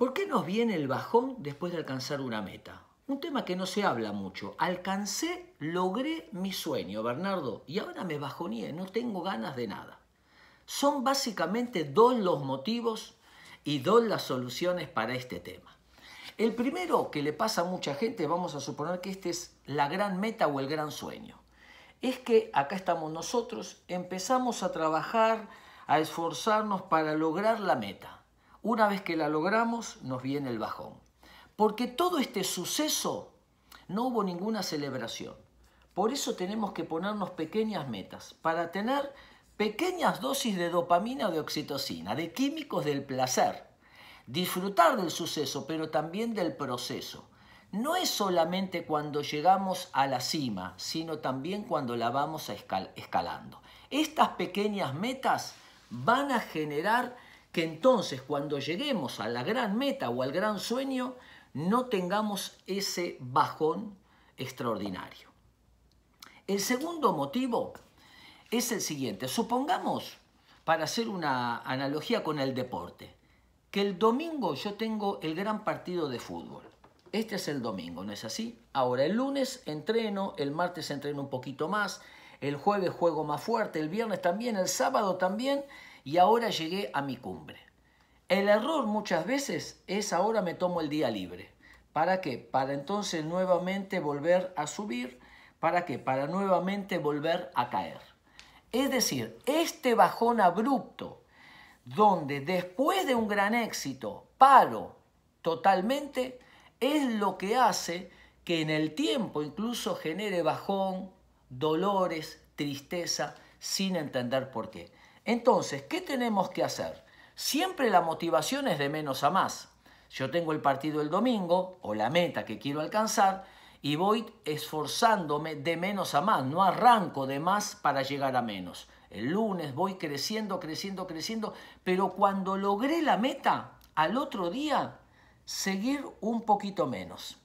¿Por qué nos viene el bajón después de alcanzar una meta? Un tema que no se habla mucho. Alcancé, logré mi sueño, Bernardo, y ahora me bajoníe, no tengo ganas de nada. Son básicamente dos los motivos y dos las soluciones para este tema. El primero que le pasa a mucha gente, vamos a suponer que este es la gran meta o el gran sueño, es que acá estamos nosotros, empezamos a trabajar, a esforzarnos para lograr la meta una vez que la logramos, nos viene el bajón. Porque todo este suceso no hubo ninguna celebración. Por eso tenemos que ponernos pequeñas metas, para tener pequeñas dosis de dopamina o de oxitocina, de químicos del placer. Disfrutar del suceso, pero también del proceso. No es solamente cuando llegamos a la cima, sino también cuando la vamos escalando. Estas pequeñas metas van a generar que entonces cuando lleguemos a la gran meta o al gran sueño, no tengamos ese bajón extraordinario. El segundo motivo es el siguiente. Supongamos, para hacer una analogía con el deporte, que el domingo yo tengo el gran partido de fútbol. Este es el domingo, ¿no es así? Ahora, el lunes entreno, el martes entreno un poquito más, el jueves juego más fuerte, el viernes también, el sábado también, y ahora llegué a mi cumbre. El error muchas veces es ahora me tomo el día libre. ¿Para qué? Para entonces nuevamente volver a subir. ¿Para qué? Para nuevamente volver a caer. Es decir, este bajón abrupto, donde después de un gran éxito paro totalmente, es lo que hace que en el tiempo incluso genere bajón, dolores, tristeza, sin entender por qué. Entonces, ¿qué tenemos que hacer? Siempre la motivación es de menos a más. Yo tengo el partido el domingo o la meta que quiero alcanzar y voy esforzándome de menos a más, no arranco de más para llegar a menos. El lunes voy creciendo, creciendo, creciendo, pero cuando logré la meta, al otro día, seguir un poquito menos.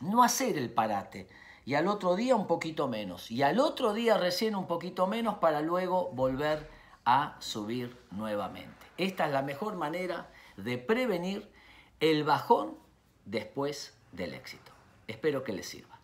No hacer el parate. Y al otro día un poquito menos. Y al otro día recién un poquito menos para luego volver a subir nuevamente. Esta es la mejor manera de prevenir el bajón después del éxito. Espero que les sirva.